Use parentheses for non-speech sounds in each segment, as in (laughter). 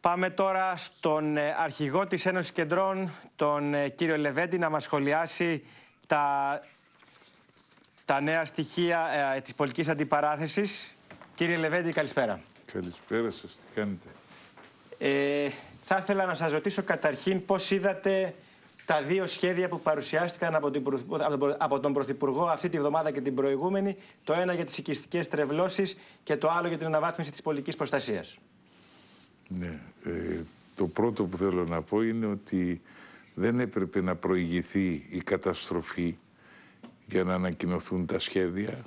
Πάμε τώρα στον ε, αρχηγό της Ένωσης Κεντρών, τον ε, κύριο Λεβέντη, να μας σχολιάσει τα, τα νέα στοιχεία ε, της πολιτικής αντιπαράθεσης. Κύριε Λεβέντη, καλησπέρα. Καλησπέρα σας, τι κάνετε. Ε, θα ήθελα να σας ρωτήσω καταρχήν πώς είδατε τα δύο σχέδια που παρουσιάστηκαν από, από τον Πρωθυπουργό αυτή τη βδομάδα και την προηγούμενη, το ένα για τις οικιστικές τρευλώσεις και το άλλο για την αναβάθμιση της πολιτικής προστασίας. Ναι. Ε, το πρώτο που θέλω να πω είναι ότι δεν έπρεπε να προηγηθεί η καταστροφή για να ανακοινωθούν τα σχέδια.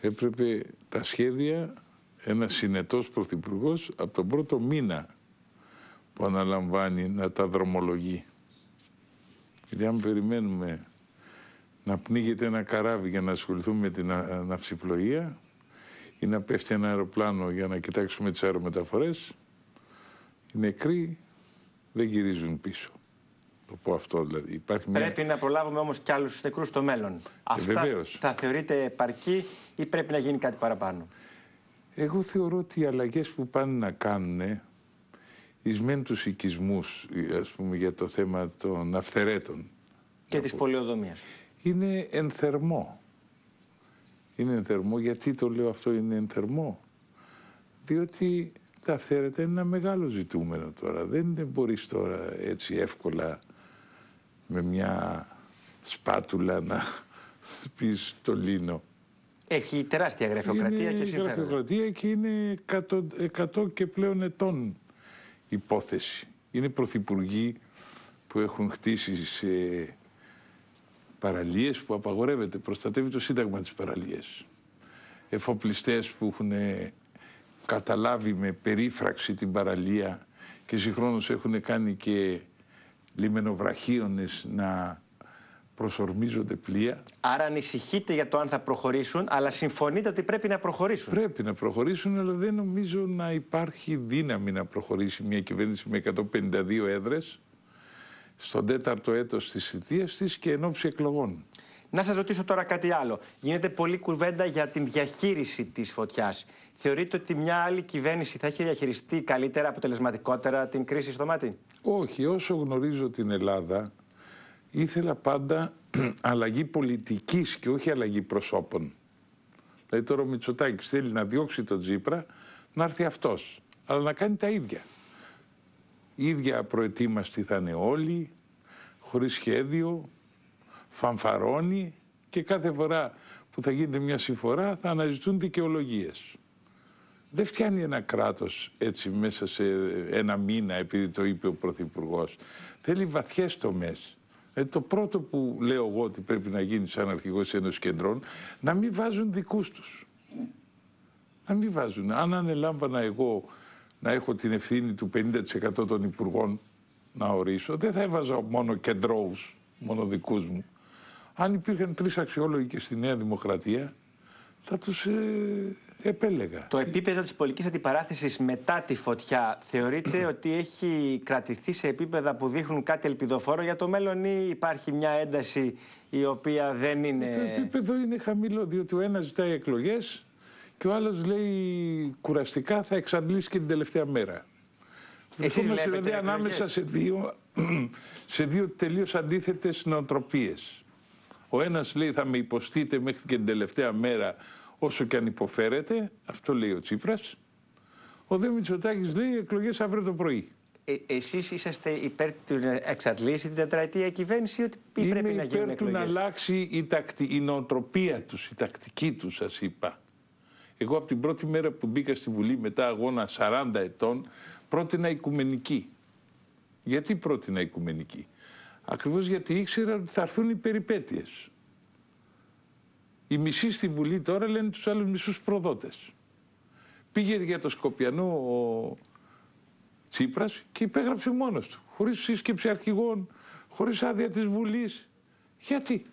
Έπρεπε τα σχέδια ένας συνετός πρωθυπουργός από τον πρώτο μήνα που αναλαμβάνει να τα δρομολογεί. Γιατί αν περιμένουμε να πνίγεται ένα καράβι για να ασχοληθούμε με την ναυσιπλοεία, ή να πέφτει ένα αεροπλάνο για να κοιτάξουμε τις αερομεταφορές, οι νεκροί δεν γυρίζουν πίσω. Το πω αυτό δηλαδή. Υπάρχει πρέπει να προλάβουμε όμως και άλλους νεκρούς στο μέλλον. Ε, Αυτά Βεβαίως. τα θεωρείτε επαρκή ή πρέπει να γίνει κάτι παραπάνω. Εγώ θεωρώ ότι οι αλλαγές που πάνε να κάνουν εις μεν τους οικισμούς, ας πούμε, για το θέμα των αυθερέτων... Και της πολιοδομίας. Είναι ενθερμό είναι θερμό. Γιατί το λέω αυτό είναι εν θερμό. Διότι τα αυθαίρετα είναι ένα μεγάλο ζητούμενο τώρα. Δεν μπορείς τώρα έτσι εύκολα με μια σπάτουλα να (laughs) πεις το λίνο. Έχει τεράστια γραφειοκρατία και συμφέρον. γραφειοκρατία και είναι 100, 100 και πλέον ετών υπόθεση. Είναι πρωθυπουργοί που έχουν χτίσει σε παραλίες που απαγορεύεται, προστατεύει το Σύνταγμα της παραλίες. Εφοπλιστές που έχουν ε, καταλάβει με περίφραξη την παραλία και συγχρόνως έχουν κάνει και λιμενοβραχίονες να προσορμίζονται πλοία. Άρα ανησυχείτε για το αν θα προχωρήσουν, αλλά συμφωνείτε ότι πρέπει να προχωρήσουν. Πρέπει να προχωρήσουν, αλλά δεν νομίζω να υπάρχει δύναμη να προχωρήσει μια κυβέρνηση με 152 έδρες στον τέταρτο έτος της θητείας της και εν ώψη εκλογών. Να σας ρωτήσω τώρα κάτι άλλο. Γίνεται πολύ κουβέντα για την διαχείριση της φωτιάς. Θεωρείτε ότι μια άλλη κυβέρνηση θα έχει διαχειριστεί καλύτερα, αποτελεσματικότερα την κρίση στο μάτι. Όχι, όσο γνωρίζω την Ελλάδα, ήθελα πάντα (clears throat) αλλαγή πολιτικής και όχι αλλαγή προσώπων. Δηλαδή τώρα ο Μητσοτάκης θέλει να διώξει τον Τζίπρα, να έρθει αυτός, αλλά να κάνει τα ίδια ίδια προετοίμαστοι θα είναι όλοι, χωρίς σχέδιο, φανφαρώνει και κάθε φορά που θα γίνεται μια συμφορά θα αναζητούν δικαιολογίες. Δεν φτιάνει ένα κράτος έτσι μέσα σε ένα μήνα επειδή το είπε ο Πρωθυπουργός. Θέλει βαθιές τομές. Ε, το πρώτο που λέω εγώ ότι πρέπει να γίνει σαν αρχηγός ενός κεντρών, να μην βάζουν δικούς τους. Να μην βάζουν. Αν ανελάμβανα εγώ να έχω την ευθύνη του 50% των υπουργών να ορίσω, δεν θα έβαζα μόνο κεντρώους, μόνο δικούς μου. Αν υπήρχαν τρεις αξιόλογοι και στη Νέα Δημοκρατία, θα τους ε, επέλεγα. Το επίπεδο της πολιτικής αντιπαράθεσης μετά τη φωτιά θεωρείτε (clears throat) ότι έχει κρατηθεί σε επίπεδα που δείχνουν κάτι ελπιδοφόρο για το μέλλον ή υπάρχει μια ένταση η οποία δεν είναι... Το επίπεδο είναι χαμηλό διότι ο ένας ζητάει εκλογές. Και ο άλλος λέει κουραστικά θα εξαντλήσει και την τελευταία μέρα. Εσείς βλέπετε δηλαδή ανάμεσα σε δύο, (clears throat) σε δύο τελείως αντίθετες νοοτροπίες. Ο ένας λέει θα με υποστείτε μέχρι και την τελευταία μέρα όσο και αν υποφέρετε, αυτό λέει ο Τσίπρας. Ο Δε Μητσοτάκης λέει εκλογές αύριο το πρωί. Ε, εσείς είσαστε υπέρ του να εξαντλήσει την τετραετία κυβέρνηση ή ότι πρέπει να γίνουν εκλογές. Είμαι υπέρ του να αλλάξει η, τακτη, η νοοτροπία τους, η τακτική τους σας είπα. Εγώ από την πρώτη μέρα που μπήκα στη Βουλή μετά αγώνα 40 ετών, πρότεινα οικουμενική. Γιατί πρότεινα οικουμενική. Ακριβώς γιατί ήξερα ότι θα έρθουν οι περιπέτειες. Οι μισοί στη Βουλή τώρα λένε τους άλλους μισούς προδότες. Πήγε για το Σκοπιανό ο Τσίπρας και υπέγραψε μόνος του. Χωρίς σύσκεψη αρχηγών, χωρίς άδεια της Βουλής. Γιατί.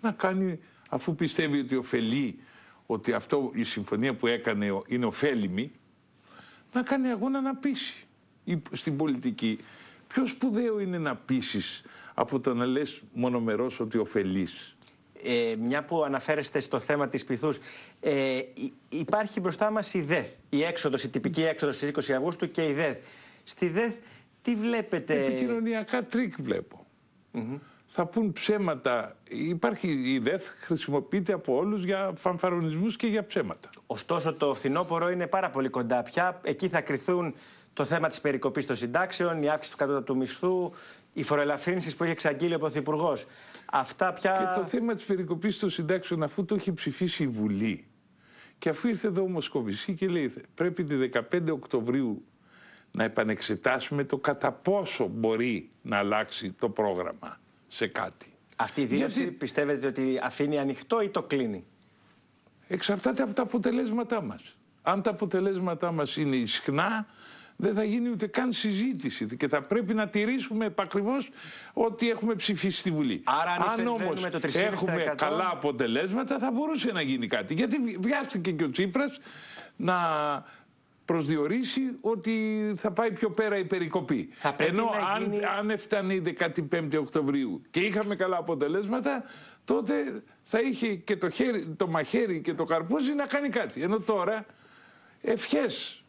Να κάνει, αφού πιστεύει ότι ωφελεί ότι αυτό η συμφωνία που έκανε είναι ωφέλιμη, να κάνει αγώνα να πείσει στην πολιτική. Πιο σπουδαίο είναι να πείσεις από το να λες μονομερός ότι ωφελείς. Ε, μια που αναφέρεστε στο θέμα της πυθούς, ε, υπάρχει μπροστά μας η ΔΕΘ, η έξοδος, η τυπική έξοδος στις 20 Αυγούστου και η ΔΕΘ. Στη ΔΕΘ τι βλέπετε... Επικοινωνιακά τρίκ βλέπω. Mm θα πούν ψέματα. Υπάρχει η ΔΕΘ χρησιμοποιείται από όλους για φανφαρονισμούς και για ψέματα. Ωστόσο το φθινόπωρο είναι πάρα πολύ κοντά πια. Εκεί θα κρυθούν το θέμα της περικοπής των συντάξεων, η αύξηση του κατώτατου μισθού, οι φοροελαφρύνσει που έχει εξαγγείλει ο Πρωθυπουργός. Αυτά πια... Και το θέμα της περικοπής των συντάξεων αφού το έχει ψηφίσει η Βουλή και αφού ήρθε εδώ ο Μοσκοβισή και λέει πρέπει τη 15 Οκτωβρίου να επανεξετάσουμε το κατά πόσο μπορεί να αλλάξει το πρόγραμμα σε κάτι. Αυτή η διώση Γιατί... πιστεύετε ότι αφήνει ανοιχτό ή το κλείνει. Εξαρτάται από τα αποτελέσματά μας. Αν τα αποτελέσματά μας είναι ισχνά, δεν θα γίνει ούτε καν συζήτηση και θα πρέπει να τηρήσουμε επακριβώς ότι έχουμε ψηφίσει στη Βουλή. Άρα, αν, όμως έχουμε καλά αποτελέσματα θα μπορούσε να γίνει κάτι. Γιατί βιάστηκε και ο Τσίπρας να προσδιορίσει ότι θα πάει πιο πέρα η περικοπή. Ενώ αν, γίνει... αν έφτανε η 15η Οκτωβρίου και είχαμε καλά αποτελέσματα, τότε θα είχε και το, χέρι, το μαχαίρι και το καρπούζι να κάνει κάτι. Ενώ τώρα ευχές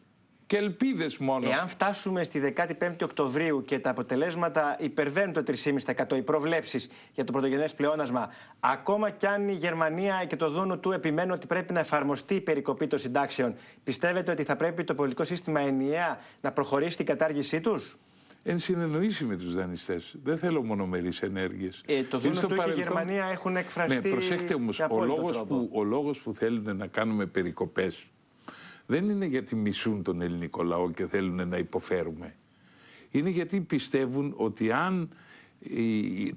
και ελπίδες μόνο. Εάν φτάσουμε στη 15η Οκτωβρίου και τα αποτελέσματα υπερβαίνουν το 3,5% οι προβλέψεις για το πρωτογενές πλεόνασμα, ακόμα κι αν η Γερμανία και το Δούνο του επιμένουν ότι πρέπει να εφαρμοστεί η περικοπή των συντάξεων, πιστεύετε ότι θα πρέπει το πολιτικό σύστημα ενιαία να προχωρήσει την κατάργησή τους. Εν συνεννοήσει με τους δανειστές. Δεν θέλω μονομερείς ενέργειες. Ε, το Δούνο του και η Γερμανία έχουν εκφραστεί. Ναι, προσέχτε όμω, ο λόγο που, που θέλουν να κάνουμε περικοπές δεν είναι γιατί μισούν τον ελληνικό λαό και θέλουν να υποφέρουμε. Είναι γιατί πιστεύουν ότι αν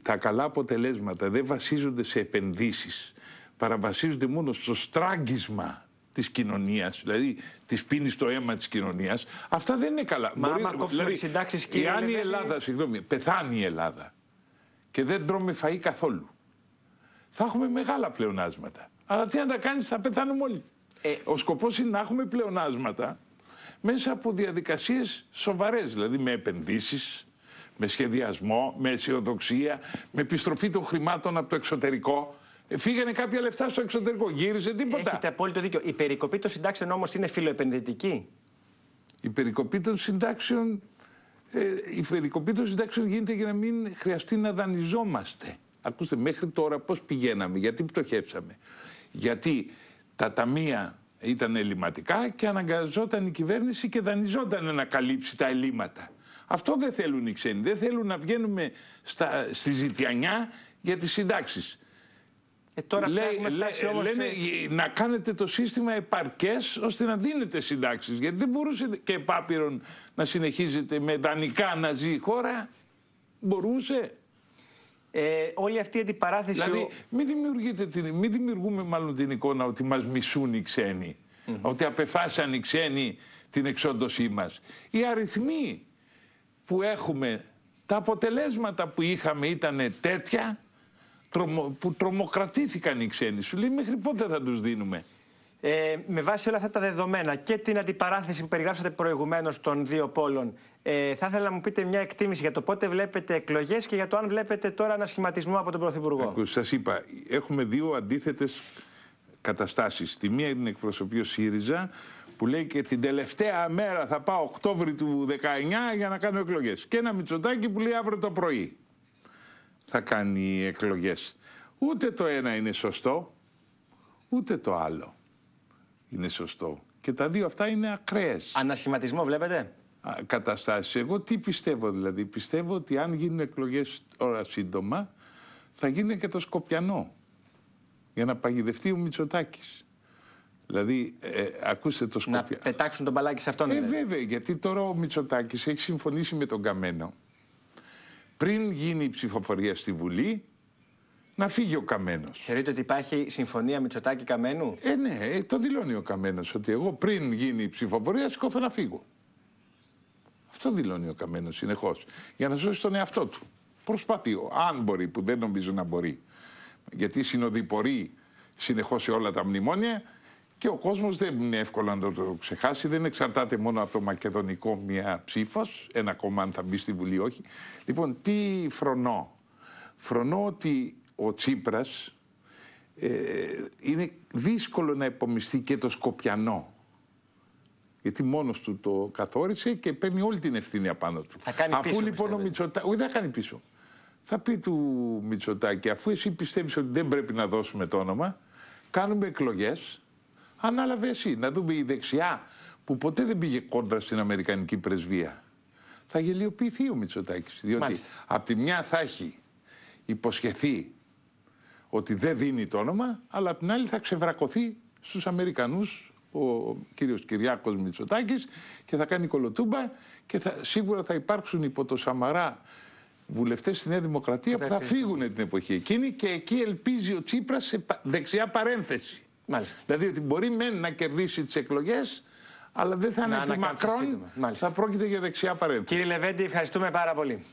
τα καλά αποτελέσματα δεν βασίζονται σε επενδύσεις, παραβασίζονται μόνο στο στράγγισμα της κοινωνίας, δηλαδή της πίνης στο αίμα της κοινωνίας, αυτά δεν είναι καλά. Μα άμα κόψουμε δηλαδή, συντάξεις και... Εάν η Ελλάδα, συγγνώμη, πεθάνει η Ελλάδα και δεν τρώμε φαΐ καθόλου, θα έχουμε μεγάλα πλεονάσματα. Αλλά τι να τα κάνεις, θα πεθάνουμε όλοι. Ε, ο σκοπός είναι να έχουμε πλεονάσματα μέσα από διαδικασίες σοβαρές, δηλαδή με επενδύσεις, με σχεδιασμό, με αισιοδοξία, με επιστροφή των χρημάτων από το εξωτερικό. Ε, φύγανε κάποια λεφτά στο εξωτερικό, γύρισε τίποτα. Έχετε απόλυτο δίκιο. Η περικοπή των συντάξεων όμως είναι φιλοεπενδυτική. Η περικοπή των συντάξεων. Ε, η περικοπή των συντάξεων γίνεται για να μην χρειαστεί να δανειζόμαστε. Ακούστε, μέχρι τώρα πώς πηγαίναμε, γιατί πτωχεύσαμε. Γιατί τα ταμεία ήταν ελληματικά και αναγκαζόταν η κυβέρνηση και δανειζόταν να καλύψει τα ελλείμματα. Αυτό δεν θέλουν οι ξένοι. Δεν θέλουν να βγαίνουμε στα, στη ζητιανιά για τις συντάξεις. Ε, τώρα Λέ, Λένε ε, να κάνετε το σύστημα επαρκές ώστε να δίνετε συντάξεις. Γιατί δεν μπορούσε και επάπειρον να συνεχίζετε με δανεικά να ζει η χώρα. Μπορούσε ε, όλη αυτή η αντιπαράθεση. Δηλαδή, μην, δημιουργείτε την, δημιουργούμε μάλλον την εικόνα ότι μας μισούν οι ξένοι. Ότι απεφάσαν οι ξένοι την εξόντωσή μας. Οι αριθμοί που έχουμε, τα αποτελέσματα που είχαμε ήταν τέτοια που τρομοκρατήθηκαν οι ξένοι. Σου λέει μέχρι πότε θα τους δίνουμε. Ε, με βάση όλα αυτά τα δεδομένα και την αντιπαράθεση που περιγράψατε προηγουμένως των δύο πόλων, ε, θα ήθελα να μου πείτε μια εκτίμηση για το πότε βλέπετε εκλογές και για το αν βλέπετε τώρα ένα σχηματισμό από τον Πρωθυπουργό. Ακούστε, σας είπα, έχουμε δύο αντίθετες καταστάσεις. Τη μία είναι εκπροσωπή ο ΣΥΡΙΖΑ, που λέει και την τελευταία μέρα θα πάω Οκτώβρη του 19 για να κάνω εκλογές. Και ένα Μητσοτάκι που λέει αύριο το πρωί θα κάνει εκλογές. Ούτε το ένα είναι σωστό, ούτε το άλλο είναι σωστό. Και τα δύο αυτά είναι ακραίες. Ανασχηματισμό βλέπετε. Καταστάσεις. Εγώ τι πιστεύω δηλαδή. Πιστεύω ότι αν γίνουν εκλογές τώρα σύντομα, θα γίνει και το Σκοπιανό. Για να παγιδευτεί ο Μητσοτάκης. Δηλαδή, ε, ε, ακούστε το Σκοπιανό. Να πετάξουν τον μπαλάκι σε αυτόν. Ε, δηλαδή. βέβαια, γιατί τώρα ο Μητσοτάκης έχει συμφωνήσει με τον Καμένο. Πριν γίνει η ψηφοφορία στη Βουλή, να φύγει ο Καμένος. Θεωρείτε ότι υπάρχει συμφωνία Μητσοτάκη Καμένου. Ε, ναι, ε, το δηλώνει ο Καμένος. Ότι εγώ πριν γίνει η ψηφοφορία, σηκώθω να φύγω. Αυτό δηλώνει ο Καμένος συνεχώς. Για να σώσει τον εαυτό του. Προσπαθεί, αν μπορεί, που δεν νομίζω να μπορεί. Γιατί συνοδοιπορεί συνεχώς σε όλα τα μνημόνια και ο κόσμος δεν είναι εύκολο να το ξεχάσει. Δεν εξαρτάται μόνο από το μακεδονικό μία ψήφος, ένα κόμμα αν θα μπει στη Βουλή, όχι. Λοιπόν, τι φρονώ. Φρονώ ότι ο Τσίπρας ε, είναι δύσκολο να επομιστεί και το Σκοπιανό. Γιατί μόνος του το καθόρισε και παίρνει όλη την ευθύνη απάνω του. Θα κάνει Αφού λοιπόν ο Μητσοτάκης... Όχι, δεν θα κάνει πίσω. Θα πει του Μητσοτάκη, αφού εσύ πιστεύεις ότι δεν πρέπει να δώσουμε το όνομα, κάνουμε εκλογές, ανάλαβε εσύ. Να δούμε η δεξιά που ποτέ δεν πήγε κόντρα στην Αμερικανική πρεσβεία. Θα γελιοποιηθεί ο Μητσοτάκης, διότι από τη μια θα έχει υποσχεθεί ότι δεν δίνει το όνομα, αλλά απ' την άλλη θα ξεβρακωθεί στους Αμερικανούς ο κύριος Κυριάκος Μητσοτάκης και θα κάνει κολοτούμπα και θα, σίγουρα θα υπάρξουν υπό το Σαμαρά βουλευτές στη Νέα Δημοκρατία που θα φύγουν την εποχή εκείνη και εκεί ελπίζει ο Τσίπρας σε δεξιά παρένθεση. Μάλιστα. Δηλαδή ότι μπορεί μεν να κερδίσει τις εκλογές, αλλά δεν θα είναι επί μακρόν, θα πρόκειται για δεξιά παρένθεση. Κύριε Λεβέντη, ευχαριστούμε πάρα πολύ.